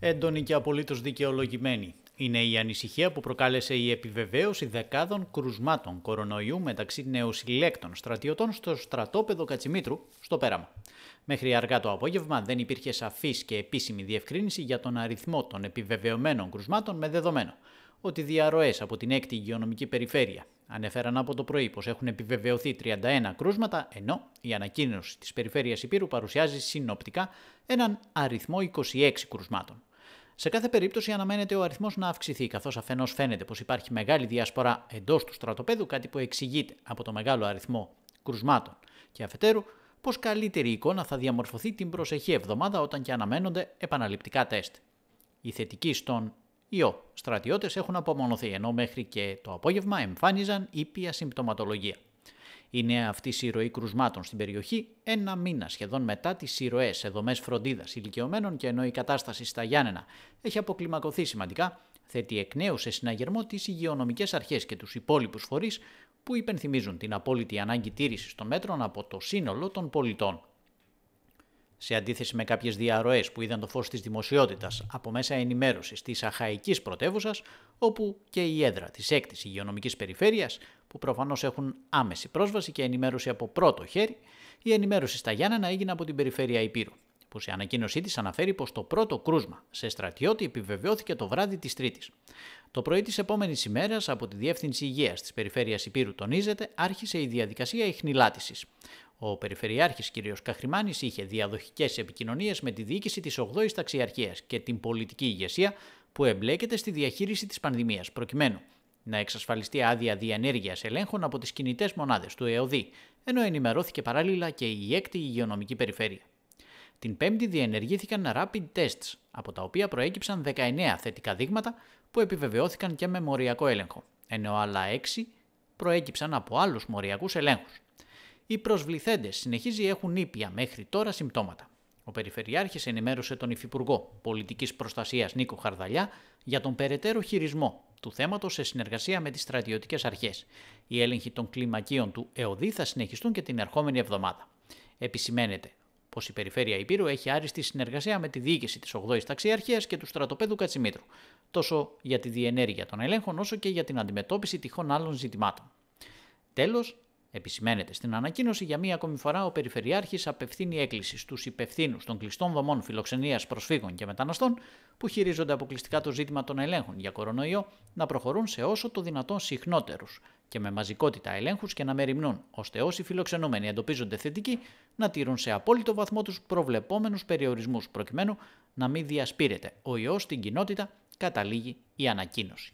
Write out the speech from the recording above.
Έντονη και απολύτως δικαιολογημένη. Είναι η ανησυχία που προκάλεσε η επιβεβαίωση δεκάδων κρουσμάτων κορονοϊού μεταξύ νεοσυλλέκτων στρατιωτών στο στρατόπεδο Κατσιμήτρου στο Πέραμα. Μέχρι αργά το απόγευμα δεν υπήρχε σαφής και επίσημη διευκρίνηση για τον αριθμό των επιβεβαιωμένων κρουσμάτων με δεδομένο ότι διαρροές από την 6η Υγειονομική Περιφέρεια ανέφεραν από το πρωί πως έχουν επιβεβαιωθεί 31 κρούσματα, ενώ η ανακοίνωση της Περιφέρειας Υπήρου παρουσιάζει συνοπτικά έναν αριθμό 26 κρουσμάτων. Σε κάθε περίπτωση αναμένεται ο αριθμός να αυξηθεί, καθώς αφενός φαίνεται πως υπάρχει μεγάλη διασπορά εντός του στρατοπέδου, κάτι που εξηγείται από το μεγάλο αριθμό κρουσμάτων, και αφετέρου πως καλύτερη εικόνα θα διαμορφωθεί την προσεχή εβδομάδα όταν και αναμένονται επαναληπτικά τεστ. Οι θετικοί στον ιό στρατιώτες έχουν απομονωθεί, ενώ μέχρι και το απόγευμα εμφάνιζαν ήπια συμπτωματολογία. Η νέα αυτή η κρουσμάτων στην περιοχή ένα μήνα σχεδόν μετά τις συρροές σε δομέ φροντίδας ηλικιωμένων και ενώ η κατάσταση στα Γιάννενα έχει αποκλιμακωθεί σημαντικά, θέτει εκ νέου σε συναγερμό τις υγειονομικές αρχές και τους υπόλοιπους φορείς που υπενθυμίζουν την απόλυτη ανάγκη τήρησης των μέτρων από το σύνολο των πολιτών σε αντίθεση με κάποιες διαρροές που είδαν το φως της δημοσιότητας από μέσα ενημέρωσης της αχαϊκής πρωτεύουσας, όπου και η έδρα της 6ης υγειονομικής περιφέρειας, που προφανώς έχουν άμεση πρόσβαση και ενημέρωση από πρώτο χέρι, η ενημέρωση στα Γιάννενα έγινε από την περιφέρεια Υπήρου, που σε ανακοίνωσή της αναφέρει πως το πρώτο κρούσμα σε στρατιώτη επιβεβαιώθηκε το βράδυ της Τρίτης. Το πρωί της επόμενης ημέρας, από τη Διεύθυνση υγείας της περιφέρειας Υπήρου τονίζεται άρχισε η διαδικασία ηχνηλάτηση. Ο Περιφερειάρχης κ. Καχρημάνης είχε διαδοχικές επικοινωνίες με τη διοίκηση της 8η Ταξιαρχίας και την πολιτική ηγεσία που εμπλέκεται στη διαχείριση της πανδημίας, προκειμένου να εξασφαλιστεί άδεια διενέργειας ελέγχων από τις κινητές μονάδες του ΕΟΔΗ, ενώ ενημερώθηκε παράλληλα και η 6η Υγειονομική Περιφέρεια. Την 5η διενεργήθηκαν rapid tests, από τα οποία προέκυψαν 19 θετικά δείγματα που επιβεβαιώθηκαν και με μοριακό έλεγχο, ενώ άλλα 6 προέκυψαν από άλλους μοριακούς ελέγχους. Οι προσβληθέντες συνεχίζει έχουν ήπια μέχρι τώρα συμπτώματα. Ο Περιφερειάρχης ενημέρωσε τον Υφυπουργό Πολιτικής Προστασίας Νίκο Χαρδαλιά για τον περαιτέρω χειρισμό του θέματος σε συνεργασία με τις στρατιωτικές αρχές. Οι έλεγχοι των κλιμακίων του ΕΟΔΗ θα συνεχιστούν και την ερχόμενη εβδομάδα. Επισημαίνεται πως η Περιφέρεια Υπήρου έχει άριστη συνεργασία με τη διοίκηση της 8ης Ταξιαρχίας και του στρατοπέδου Κατσιμήτρου, τόσο για τη διενέργεια των ελέγχων όσο και για την αντιμετώπιση τυχόν άλλων ζητημάτων. Τέλος, Επισημαίνεται στην ανακοίνωση για μία ακόμη φορά ο περιφερειαρχη απευθύνει έκκληση στους υπευθύνους των κλειστών δομών φιλοξενίας, προσφύγων και μεταναστών που χειρίζονται αποκλειστικά το ζήτημα των ελέγχων για κορονοϊό να προχωρούν σε όσο το δυνατόν συχνότερους και με μαζικότητα ελέγχους και να μεριμνούν, ώστε όσοι φιλοξενούμενοι εντοπίζονται θετικοί να τηρούν σε απόλυτο βαθμό τους προβλεπόμενους περιορισμούς προκειμένου να μην διασπείρεται ο ιός στην κοινότητα, καταλήγει η ανακοίνωση.